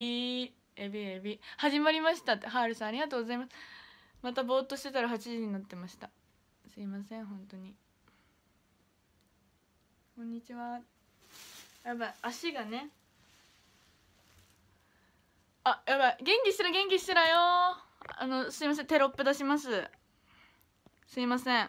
エビエビ始まりましたってハールさんありがとうございますまたぼーっとしてたら8時になってましたすいません本当にこんにちはやばい足がねあやばい元気してる元気してるよあのすいませんテロップ出しますすいません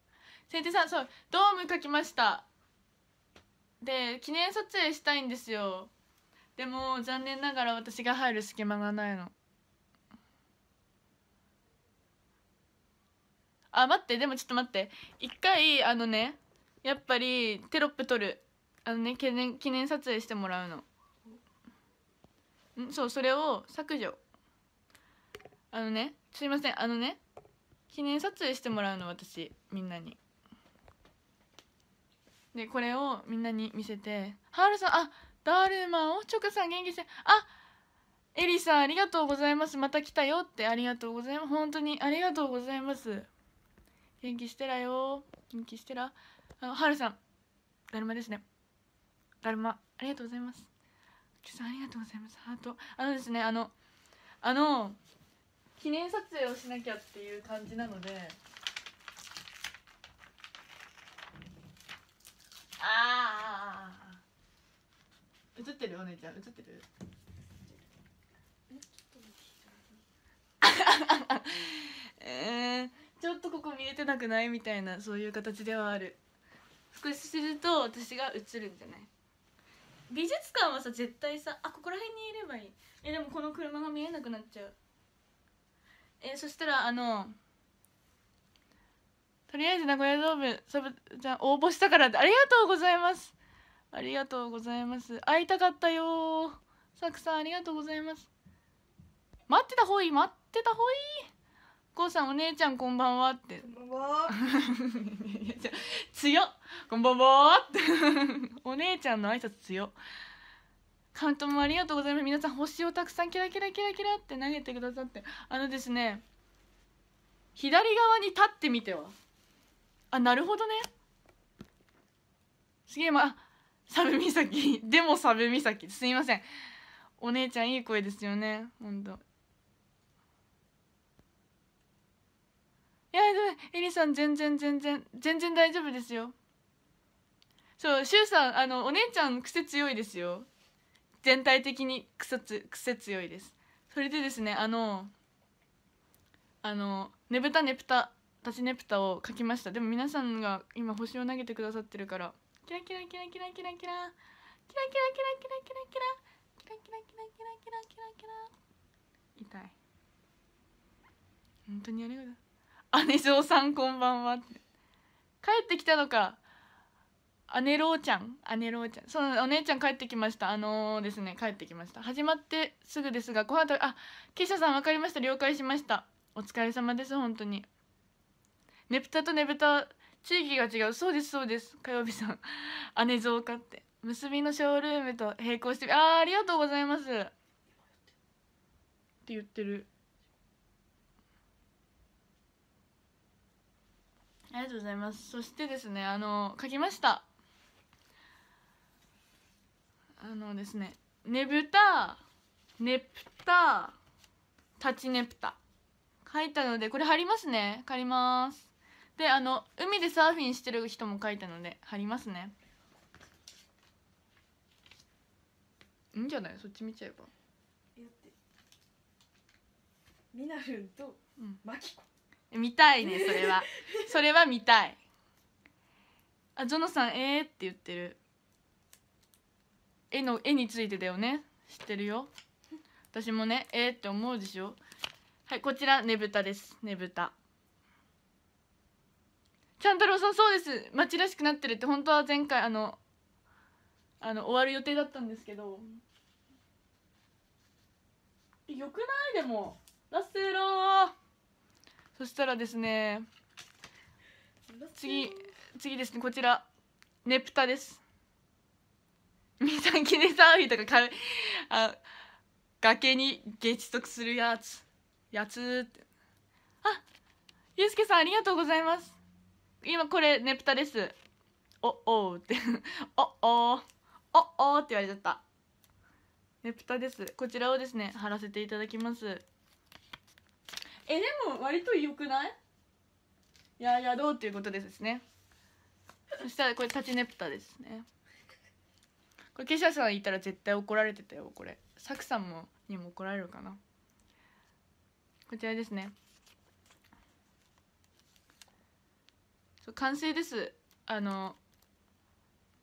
先手さんそうドーム書きましたで記念撮影したいんですよでも残念ながら私が入る隙間がないのあ待ってでもちょっと待って一回あのねやっぱりテロップ撮るあのね記念記念撮影してもらうのんそうそれを削除あのねすいませんあのね記念撮影してもらうの私みんなにでこれをみんなに見せて「ハールさんあダールマンをチョくさん元気してあエリさんありがとうございますまた来たよ」って「ありがとうございます本当にありがとうございます元気してらよ元気してらあのハールさんだるまですねだるまありがとうございますチョさんありがとうございますハートあのですねあのあの記念撮影をしなきゃっていう感じなのでああ映ってるお姉ちゃん映ってる えー、ちょっとここ見えてなくないみたいなそういう形ではある少しすると私が映るんじゃない美術館はさ絶対さあここら辺にいればいいえでもこの車が見えなくなっちゃうえー、そしたらあのとりあえず名古屋ドームサブちゃん応募したからってありがとうございますありがとうございます会いたかったよサクさんありがとうございます待ってたほうい待ってたほういこうさんお姉ちゃんこんばんはってこんばんは 強こんばんはって お姉ちゃんの挨拶強カウントもありがとうございます皆さん星をたくさんキラキラキラキラって投げてくださってあのですね左側に立ってみてはあなるほどねすげえまあサブ岬でもサブ岬すいませんお姉ちゃんいい声ですよねほんといやでもエリさん全然全然全然大丈夫ですよそうシウさんあのお姉ちゃん癖強いですよ全体的に癖つ癖強いですそれでですねあのあのねぶたねぶた私ネプタを書きましたでも皆さんが今星を投げてくださってるからキラキラキラキラキラキラキラキラキラキラキラキラキラキラキラキラキラキラキラ痛い本当にありがとう姉嬢さんこんばんは帰ってきたのか姉ろうちゃん姉ろうちゃんそうお姉ちゃん帰ってきましたあのー、ですね帰ってきました始まってすぐですがご飯とあっイさん分かりました了解しましたお疲れ様です本当にねぷたとねぶた地域が違うそうですそうです火曜日さん姉増加って結びのショールームと並行してああありがとうございますって言ってるありがとうございますそしてですねあの書きましたあのですねねぶたねぷた立ちねぷた書いたのでこれ貼りますね貼りますであの海でサーフィンしてる人も書いたので貼りますねいいんじゃないそっち見ちゃえばミナルンとマキコ、うん、見たいねそれは それは見たいあゾノさんええー、って言ってる絵の絵についてだよね知ってるよ私もねえー、って思うでしょはいこちらねぶたですねぶたちゃん太郎さんそうです町らしくなってるって本当は前回あのあの終わる予定だったんですけどよくないでもラッセロそしたらですね次次ですねこちらネプタですみさきネサーフィーとかかあ崖に激突するやつやつってあゆうすけさんありがとうございます今これネプタですおおうって おおおおって言われちゃったネプタですこちらをですね貼らせていただきますえでも割と良くないいややろうっていうことですねそしたらこれ立ちネプタですねこれケシャさんいたら絶対怒られてたよこれサクさんもにも怒られるかなこちらですねそう完成ですあの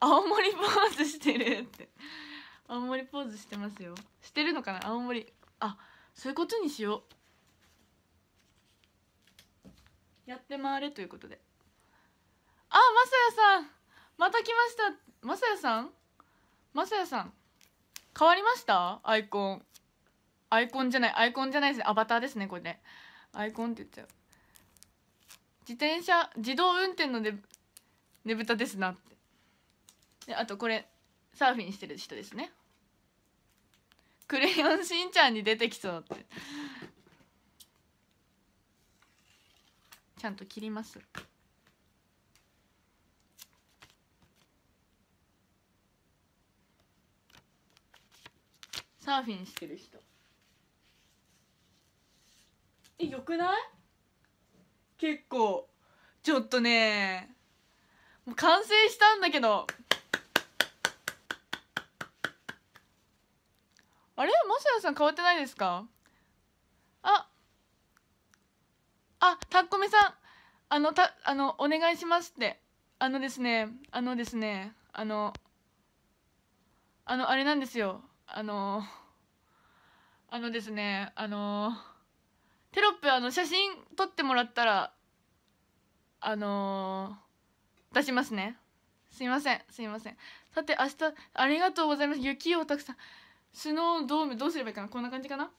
青森ポーズしてるって青森ポーズしてますよしてるのかな青森あそういうことにしようやって回れということであまさやさんまた来ましたまさやさんまさやさん変わりましたアイコンアイコンじゃないアイコンじゃないですねアバターですねこれねアイコンって言っちゃう自転車自動運転のねねぶたですなってであとこれサーフィンしてる人ですね「クレヨンしんちゃん」に出てきそうってちゃんと切りますサーフィンしてる人えよくない結構ちょっとねもう完成したんだけどあれマサヤさん変わってないですかああタッコメさんあのたあのお願いしますってあのですねあのですねあのあのあれなんですよあのあのですねあのテロップあの写真撮ってもらったらあのー、出しますねすいませんすいませんさて明日ありがとうございます雪をたくさんスノードームどうすればいいかなこんな感じかな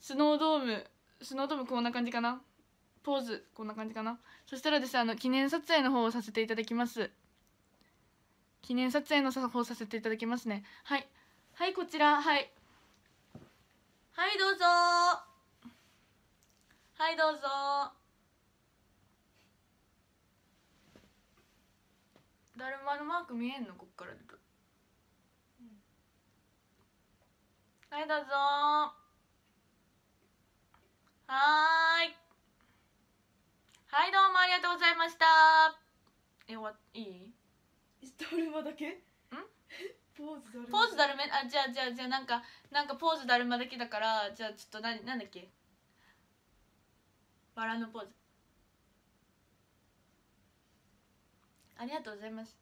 スノードームスノードームこんな感じかなポーズこんな感じかなそしたらですあの記念撮影の方をさせていただきます記念撮影の方をさせていただきますねはいはいこちらはいはいどうぞはいどうぞだるまのマーク見えんのこっから出た、うん、はいどうぞはいはいどうもありがとうございましたえ終わいいだるまだけんポーズだるめあじゃあじゃあじゃあなんかなんかポーズだるまだけだからじゃあちょっとななんだっけバラのポーズありがとうございます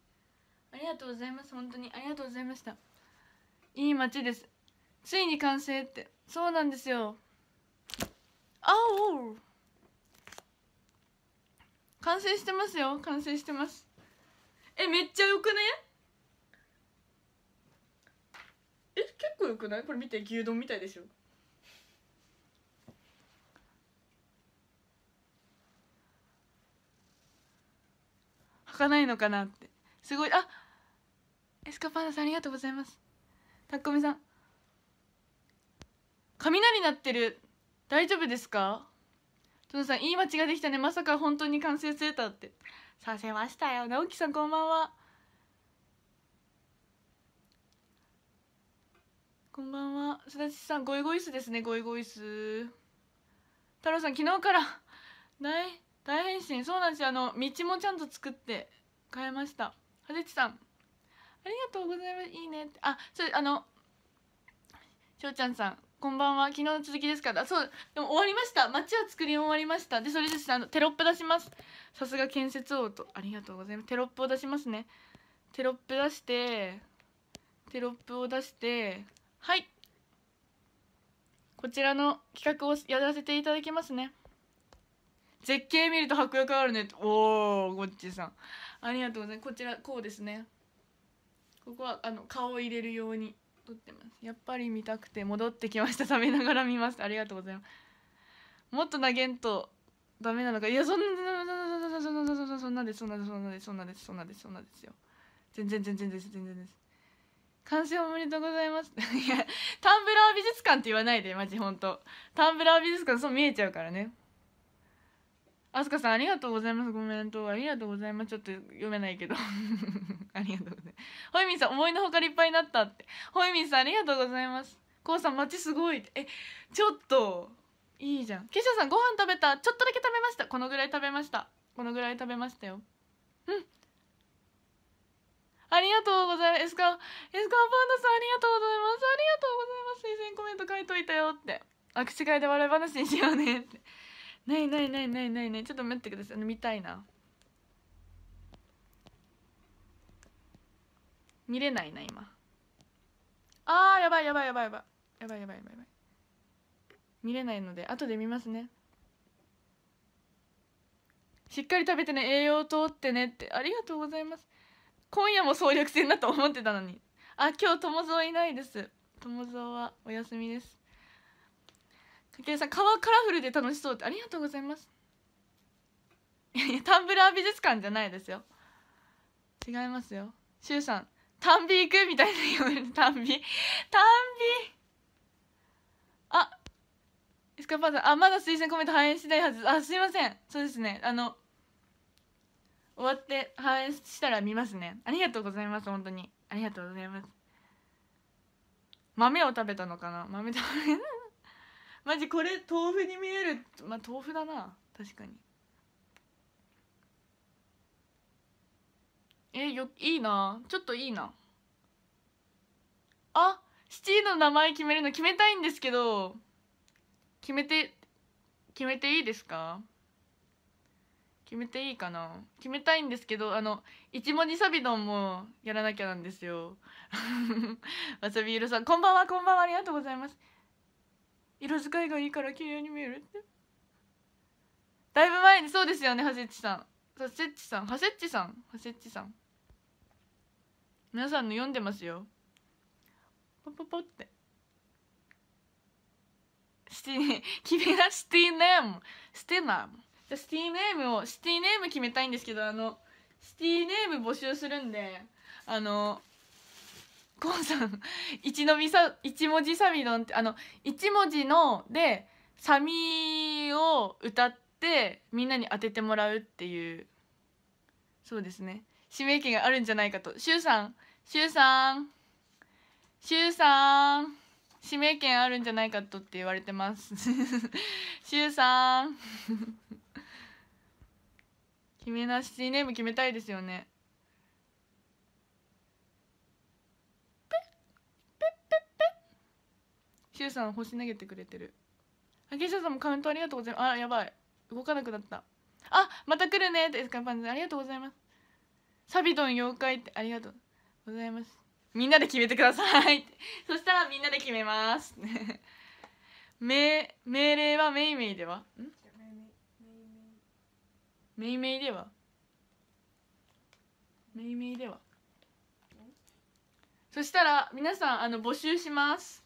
ありがとうございます本当にありがとうございましたいい街ですついに完成ってそうなんですよあお完成してますよ完成してますえめっちゃよくねえ結構よくないこれ見て牛丼みたいでしょ書かないのかなってすごいあエスカパンダさんありがとうございますタッコミさん雷鳴ってる大丈夫ですかトドさん言い間違いできたねまさか本当に完成するたってさせましたよ直樹さんこんばんはこんばんはすだちさんゴイゴイスですねゴイゴイス太郎さん昨日からない大変身そうなんですよあの道もちゃんと作って変えましたはじちさんありがとうございますいいねってあそうあのしょうちゃんさんこんばんは昨日の続きですからそうでも終わりました街は作り終わりましたでそれですあのテロップ出しますさすが建設王とありがとうございますテロップを出しますねテロップ出してテロップを出してはいこちらの企画をやらせていただきますね絶景見ると迫力あるねおおゴッチさんありがとうございますこちらこうですねここはあの顔を入れるように撮ってますやっぱり見たくて戻ってきました食べながら見ましたありがとうございますもっと投げんとダメなのかいやそんなそんなそんなそんなそですそんなですそんなですそんなですそんなですそんなですよ全然全然です全然です完成おめでとうございますいやタンブラー美術館って言わないでマジほんとタンブラー美術館そう見えちゃうからねあすかさんありがとうございますコメントありがとうございますちょっと読めないけど ありがとうございますほいみんさん思いのほか立派になったってほいみんさんありがとうございますこうさん街すごいってえちょっといいじゃんケシさんご飯食べたちょっとだけ食べましたこのぐらい食べましたこのぐらい食べましたようんありがとうございます。エスカ、エスカパンダさん、ありがとうございます。ありがとうございます。推薦コメント書いといたよって。握手会で笑い話にしようねって。ないないないないないないちょっと待ってくださいあの見たいな見れないな今あーやばいやばいやばいやばいやばいやばいやばい見れないので後で見ますねしっかり食べてね栄養をとってねってありがとうございます今夜も総力戦だと思ってたのにあ今日友蔵いないです友蔵はお休みですかけさん川カラフルで楽しそうってありがとうございますいやいやタンブラー美術館じゃないですよ違いますよしゅうさん「タンビ行く?」みたいなわれるタンビタンビあエスカパーさんあまだ推薦コメント反映しないはずあすいませんそうですねあの終わって反映したら見ますねありがとうございます本当にありがとうございます豆を食べたのかな豆食べマジこれ豆腐に見えるまあ豆腐だな確かにえよいいなちょっといいなあシティの名前決めるの決めたいんですけど決めて決めていいですか決めていいかな決めたいんですけどあの一文字サビドンもやらなきゃなんですよ わさび色さんこんばんはこんばんはありがとうございます色使いがいいから綺麗に見えるってだいぶ前にそうですよねハセッチさんハセッチさんハセッチさんハセッチさん皆さんの読んでますよポポポってシティ君がシティネームシティナムじゃシティネームをシティネーム決めたいんですけどあのシティネーム募集するんであのコウさん一のみさ一文字サビのんってあの一文字のでサミを歌ってみんなに当ててもらうっていうそうですね指名権があるんじゃないかとしゅうさんしゅうさんしゅうさん指名権あるんじゃないかとって言われてますしゅうさん 決めなしネーム決めたいですよねシュウさん星投げてくれてるあげしゅうさんもカウントありがとうございますあやばい動かなくなったあまた来るねってスカパンありがとうございますサビドン妖怪ってありがとうございますみんなで決めてください そしたらみんなで決めます命 命令はメイメイではんメイメイではメイメイではそしたら皆さんあの募集します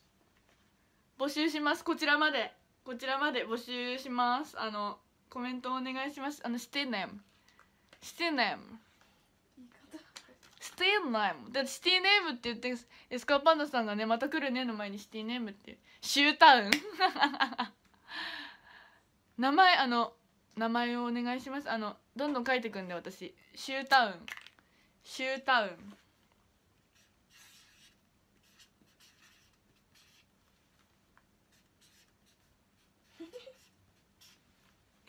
募集しますこちらまでこちらまで募集しますあのコメントお願いしますあのしてねんしてねんシティネームだってシティネームって言ってエスカーパンダさんがねまた来るねの前にシティネームってシュータウン 名前あの名前をお願いしますあのどんどん書いてくんで私シュータウンシュータウン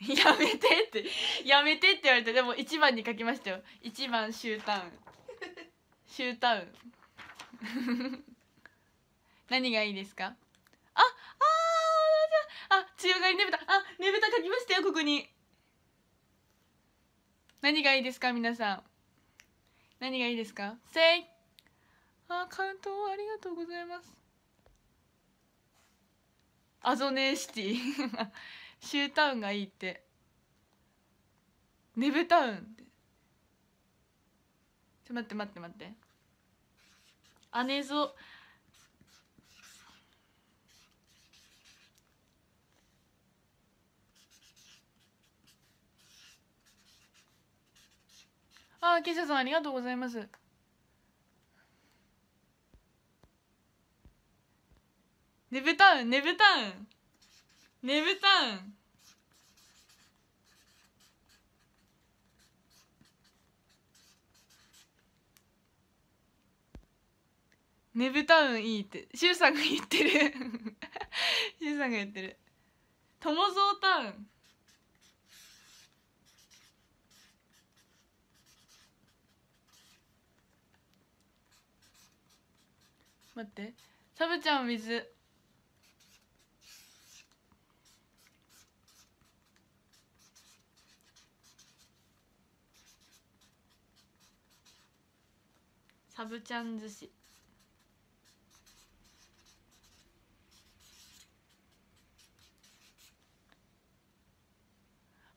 やめてってやめてって言われてでも1番に書きましたよ1番シュータウンシュータウン何がいいですかあああ強がりねぶたあねぶた書きましたよここに何がいいですか皆さん何がいいですかせいあカウントありがとうございますアゾネーシティシュータウンがいいってネブタウンってちょ待って待って待って姉ぞああ、ケシさんありがとうございます。ネブタウン、ネブタウン。ねぶたんねぶた運いいってしゅうさんが言ってるしゅうさんが言ってる友蔵タウン待ってサブちゃん水サブちゃん寿司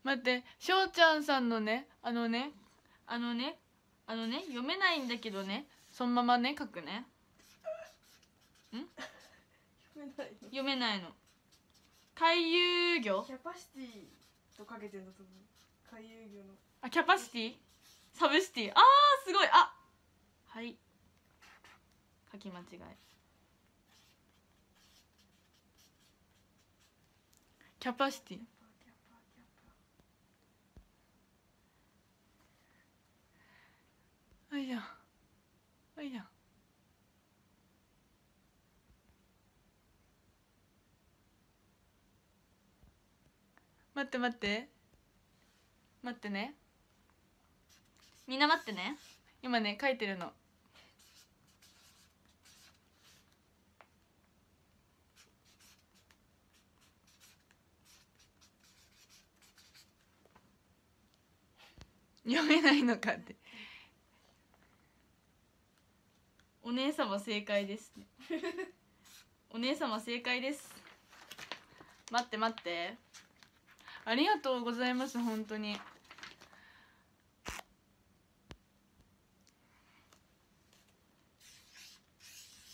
待ってしょうちゃんさんのねあのねあのねあのね読めないんだけどねそのままね書くねん読めないの回遊魚キャパシティとかけてん回遊魚のあキャパシティサブシティああすごいあはい書き間違えキャパシティあいやあいや待って待って待ってねみんな待ってね今ね書いてるの読めないのかってお姉様正解ですお姉様正解です待って待ってありがとうございます本当に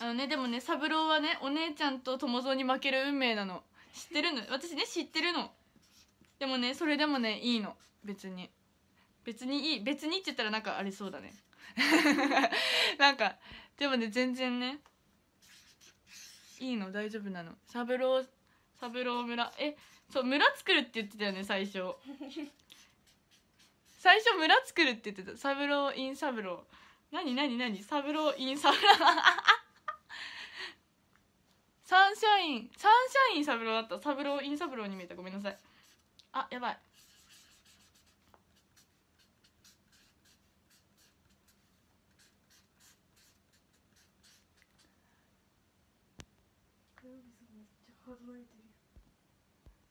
あのねでもね三郎はねお姉ちゃんと友蔵に負ける運命なの知ってるの私ね知ってるのでもねそれでもねいいの別に別にいい別にって言ったらなんかありそうだね なんかでもね全然ねいいの大丈夫なの三郎三郎村えそう村作るって言ってたよね最初 最初村作るって言ってた三郎イン三郎何何何三郎イン三郎 サンシャインサンシャイン三郎だった三郎イン三郎に見えたごめんなさいあやばい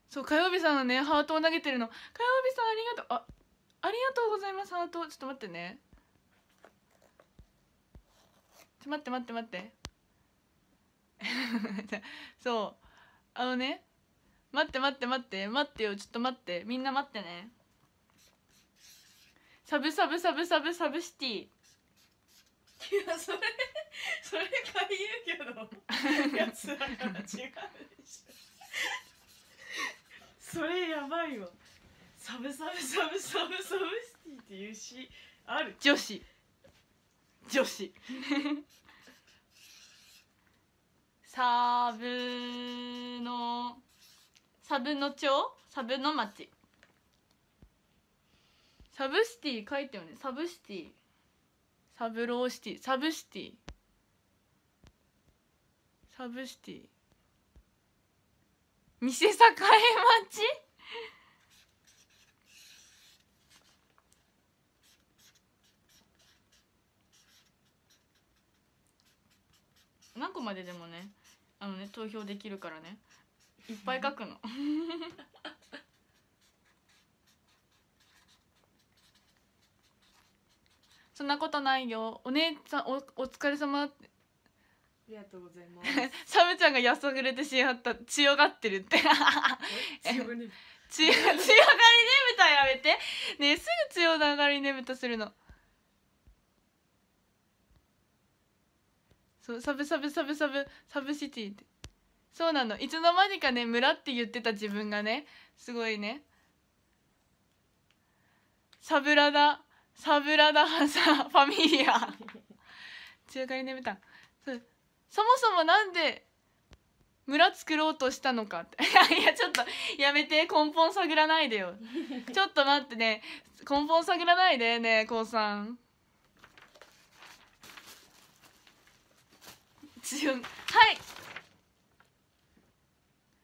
そう火曜日さんのねハートを投げてるの火曜日さんありがとうあありがとうございますハートちょっと待ってねちょ待って待って待って そうあのね待って待って待って待ってよちょっと待ってみんな待ってねサブサブサブサブサブシティいやそれそれか言うけど やつだから違うでしょそれやばいわサブサブサブサブサブシティっていうしある女子女子 サブのサブの町サブの町サブシティ書いてよねサブシティサブローシティサブシティサブシティ店栄町何個まででもねあのね投票できるからねいっぱい書くの そんなことないよお姉さんおお疲れ様りがとうございます。サブちゃんがやそぐれてしはった、強がってるって。強がり。強、強がりねぶたやめて。ねすぐ強がりねぶたするの。そう、サブサブサブサブ、サブシティって。そうなの、いつの間にかね、村って言ってた自分がね、すごいね。サブラダ、サブラダハサ、ファミリア。強がりねぶた。そもそもなんで村作ろうとしたのかって いやちょっとやめて根本探らないでよ ちょっと待ってね根本探らないでねえこうさん強はい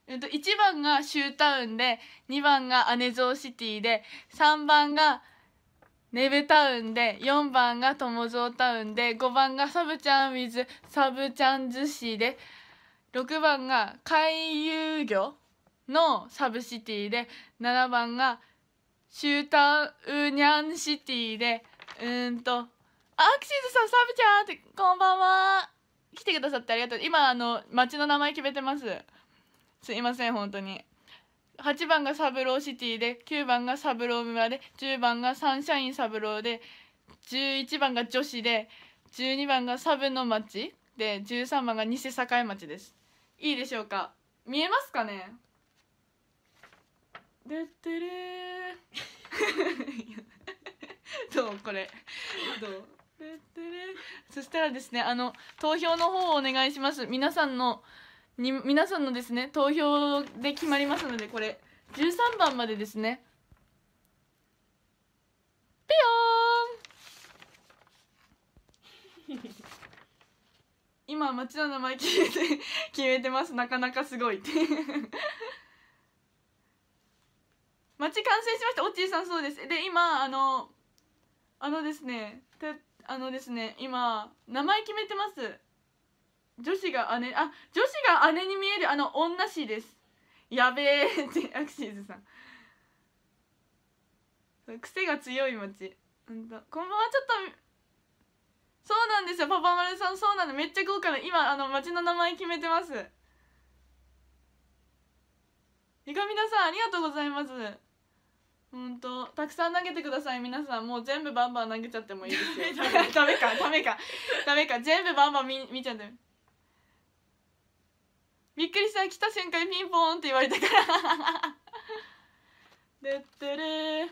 えっと1番がシュータウンで2番が姉蔵シティで3番が「ネベタウンで4番が友蔵タウンで5番がサブちゃんウィズサブちゃん寿司で6番が回遊魚のサブシティで7番がシュータウニャンシティでうんとアクシズさんサブちゃんってこんばんは来てくださってありがとう今あの町の名前決めてますすいません本当に8番がサブローシティで9番がサブロー村で10番がサンシャインサブローで11番が女子で12番がサブの町で13番が偽境町ですいいでしょうか見えますかねでってれ どうこれどうそしたらですねあの投票の方をお願いします皆さんのに皆さんのですね投票で決まりますのでこれ13番までですねピヨーン今町の名前決めて決めてますなかなかすごいって町完成しましたおッいーさんそうですで今あのあのですねあのですね今名前決めてます女子が姉あ女子が姉に見えるあの女子ですやべえってアクシーズさん癖が強い町うんとこんばんはちょっとそうなんですよパパ丸さんそうなのめっちゃ豪華な今あの町の名前決めてますいがみなさんありがとうございますほんとたくさん投げてください皆さんもう全部バンバン投げちゃってもいいですよ ダメかダメかダメか全部バンバン見見ちゃってびっくりした来た瞬間にピンポーンって言われたから でってれ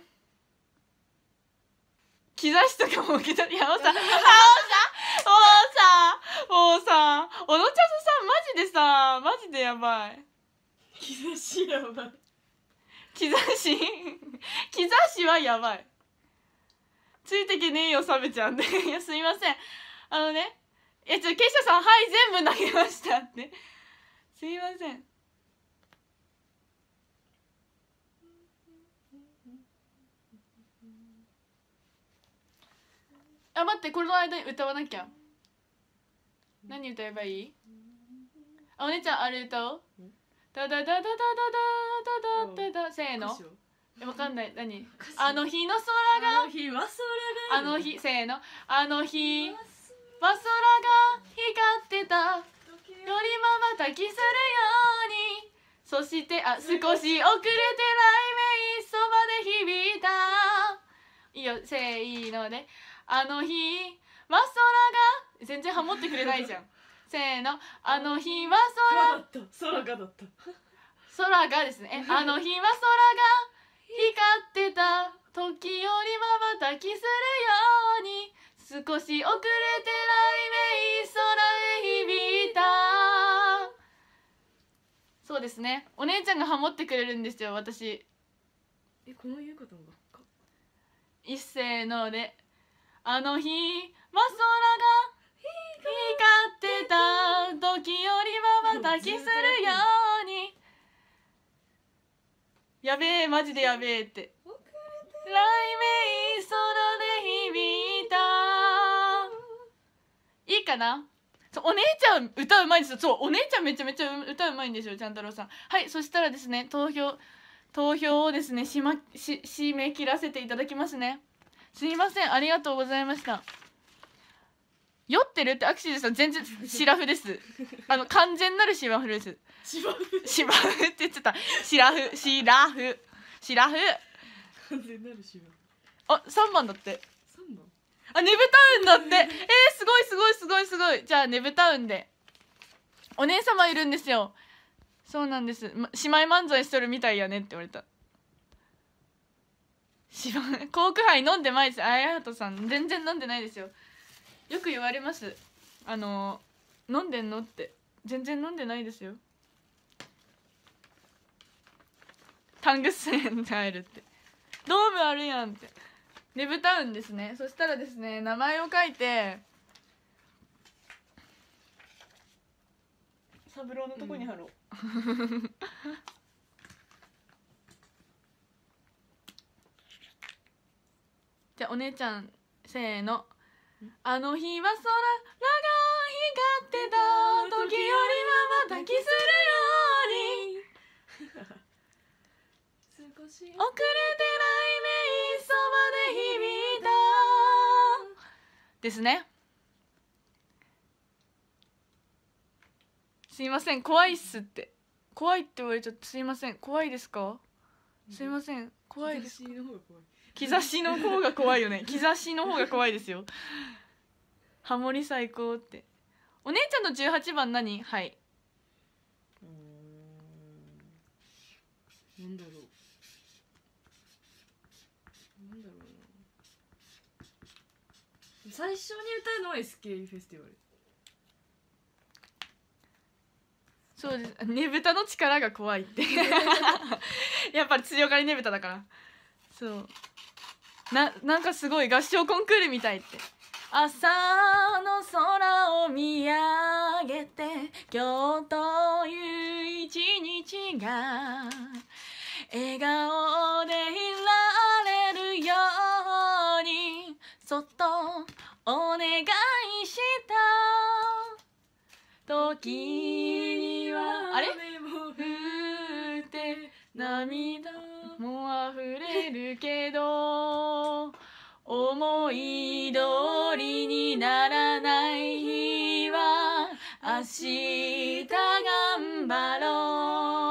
兆しとかも受け取りあおさんあおさんおさんおさんおのちゃんさんマジでさマジでやばい兆しやばい兆し 兆しはやばいついてけねえよサブちゃんで いやすいませんあのねえちょケシャさん「はい全部投げました」ってすいませんあ待ってこの間に歌わなきゃ何歌えばいいあお姉ちゃんあれ歌おうダダダダダダダダダダせーのわかんない何あの日の空があの日は空があの日せーのあの日は空が光ってたよりまたするようにそしてあ少し遅れて雷鳴そばで響いたいいよせーのであの日は空が全然ハモってくれないじゃん せーのあの日は空が空がだった空がですねあの日は空が光ってた時よりまばたきするように少し遅れてないですねお姉ちゃんがハモってくれるんですよ私えこの言うこと一せのであの日は空が光ってた時よりはまたきするようにやべえマジでやべえって雷鳴空で響いたいいかなそうお姉ちゃん歌うまいんですよそうお姉ちゃんめちゃめちゃ歌うまいんですよちゃんたろうさんはいそしたらですね投票投票をですねしまし締め切らせていただきますねすいませんありがとうございました酔ってるってアクシデさん全然シラフです。あの完全なるシラフです。シラフ。シラフって言っちゃった。シラフ、シラフ、シラフ。完全なるシラフ。あ、三番だって。あねぶタウンだってえー、すごいすごいすごいすごいじゃあねぶタウンでお姉様いるんですよそうなんです、ま、姉妹漫才しとるみたいやねって言われたしばコーク杯飲んでないですあやはとさん全然飲んでないですよよく言われますあの飲んでんのって全然飲んでないですよタングス円で会えるってドームあるやんってねぶたんですねそしたらですね名前を書いて三郎のとこに貼ろう、う んじゃあお姉ちゃんせーのあの日は空長が光ってた時よりはまたキするように 遅れてない目ですねすいません怖いっすって怖いって言われちゃってすいません怖いですかすいません怖いです兆しの方が怖いよね兆しの方が怖いですよ ハモリ最高ってお姉ちゃんの18番何はいなんだろう最初に歌うのは SK フェスティバルそうですねぶたの力が怖いって やっぱり強がりねぶただからそうななんかすごい合唱コンクールみたいって朝の空を見上げて今日という一日が笑顔でいられるようにそっとお願いした時にはあれ降って涙も溢れるけど思い通りにならない日は明日頑張ろう